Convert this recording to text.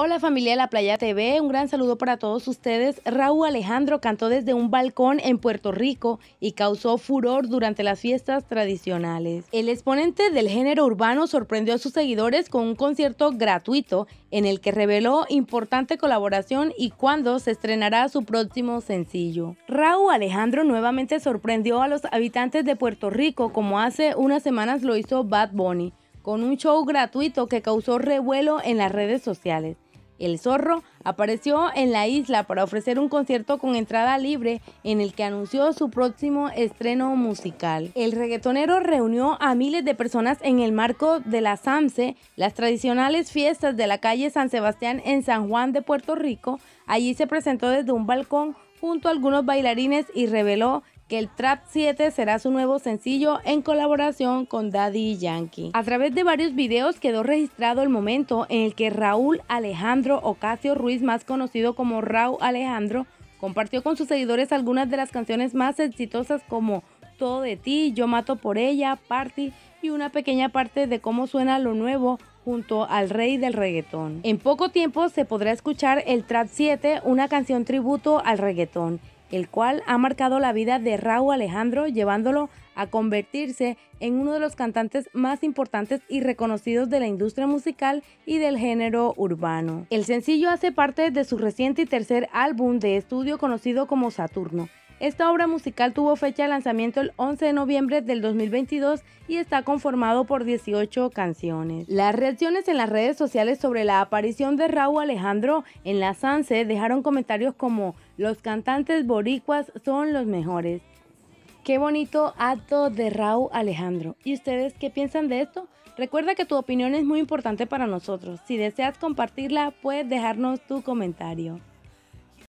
Hola familia de la Playa TV, un gran saludo para todos ustedes. Raúl Alejandro cantó desde un balcón en Puerto Rico y causó furor durante las fiestas tradicionales. El exponente del género urbano sorprendió a sus seguidores con un concierto gratuito en el que reveló importante colaboración y cuándo se estrenará su próximo sencillo. Raúl Alejandro nuevamente sorprendió a los habitantes de Puerto Rico como hace unas semanas lo hizo Bad Bunny con un show gratuito que causó revuelo en las redes sociales. El Zorro apareció en la isla para ofrecer un concierto con entrada libre en el que anunció su próximo estreno musical. El reggaetonero reunió a miles de personas en el marco de la SAMSE, las tradicionales fiestas de la calle San Sebastián en San Juan de Puerto Rico. Allí se presentó desde un balcón junto a algunos bailarines y reveló que el Trap 7 será su nuevo sencillo en colaboración con Daddy Yankee. A través de varios videos quedó registrado el momento en el que Raúl Alejandro Ocasio Ruiz, más conocido como Raúl Alejandro, compartió con sus seguidores algunas de las canciones más exitosas como Todo de ti, Yo mato por ella, Party y una pequeña parte de cómo suena lo nuevo junto al rey del reggaetón. En poco tiempo se podrá escuchar el Trap 7, una canción tributo al reggaetón el cual ha marcado la vida de Raúl Alejandro, llevándolo a convertirse en uno de los cantantes más importantes y reconocidos de la industria musical y del género urbano. El sencillo hace parte de su reciente y tercer álbum de estudio conocido como Saturno, esta obra musical tuvo fecha de lanzamiento el 11 de noviembre del 2022 y está conformado por 18 canciones. Las reacciones en las redes sociales sobre la aparición de Raúl Alejandro en la Sanse dejaron comentarios como los cantantes boricuas son los mejores. Qué bonito acto de Raúl Alejandro. ¿Y ustedes qué piensan de esto? Recuerda que tu opinión es muy importante para nosotros. Si deseas compartirla, puedes dejarnos tu comentario.